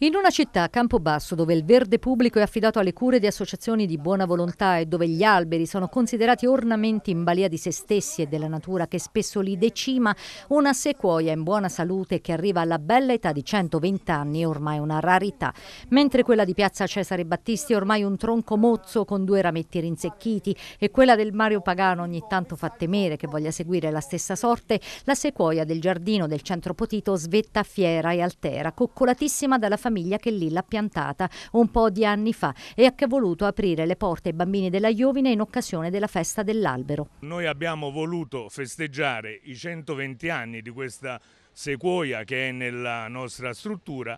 In una città, a Campobasso, dove il verde pubblico è affidato alle cure di associazioni di buona volontà e dove gli alberi sono considerati ornamenti in balia di se stessi e della natura che spesso li decima, una sequoia in buona salute che arriva alla bella età di 120 anni è ormai una rarità, mentre quella di Piazza Cesare Battisti è ormai un tronco mozzo con due rametti rinsecchiti e quella del Mario Pagano ogni tanto fa temere che voglia seguire la stessa sorte, la sequoia del giardino del centro Potito svetta fiera e altera, coccolatissima dalla famiglia famiglia che lì l'ha piantata un po' di anni fa e che ha voluto aprire le porte ai bambini della Iovine in occasione della festa dell'albero. Noi abbiamo voluto festeggiare i 120 anni di questa sequoia che è nella nostra struttura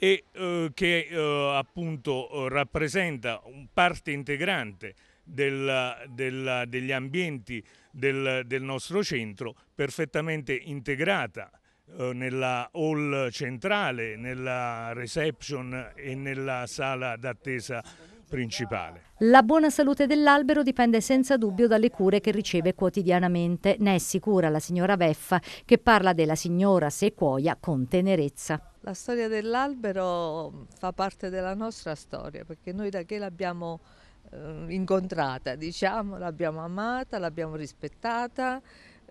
e eh, che eh, appunto rappresenta parte integrante del, del, degli ambienti del, del nostro centro, perfettamente integrata eh, nella hall centrale, nella reception e nella sala d'attesa principale. La buona salute dell'albero dipende senza dubbio dalle cure che riceve quotidianamente, ne è sicura la signora Beffa che parla della signora Sequoia con tenerezza. La storia dell'albero fa parte della nostra storia perché noi da che l'abbiamo eh, incontrata, diciamo, l'abbiamo amata, l'abbiamo rispettata,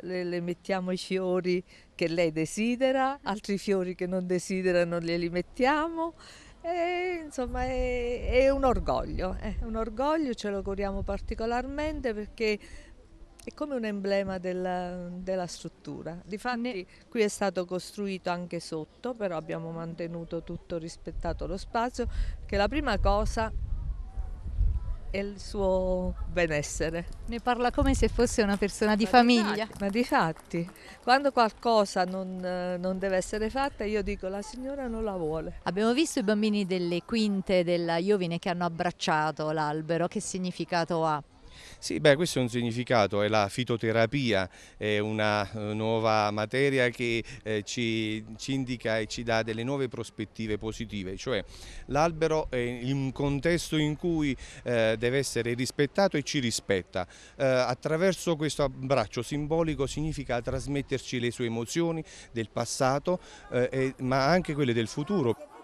le, le, mettiamo i fiori che lei desidera, mm. altri fiori che non desidera non glieli mettiamo. E, insomma è, è un orgoglio, è eh, un orgoglio, ce lo curiamo particolarmente perché è come un emblema della, della struttura. Difatti ne... qui è stato costruito anche sotto, però abbiamo mantenuto tutto rispettato lo spazio, che la prima cosa e il suo benessere. Ne parla come se fosse una persona di ma famiglia. Di fatti, ma di fatti, quando qualcosa non, eh, non, deve essere fatta, io dico la signora non la vuole. Abbiamo visto i bambini delle quinte della Iovine che hanno abbracciato l'albero, che significato ha? Sì, beh, questo è un significato, è la fitoterapia, è una eh, nuova materia che eh, ci, ci, indica e ci dà delle nuove prospettive positive, cioè l'albero è un contesto in cui eh, deve essere rispettato e ci rispetta. Eh, attraverso questo abbraccio simbolico significa trasmetterci le sue emozioni del passato, eh, ma anche quelle del futuro.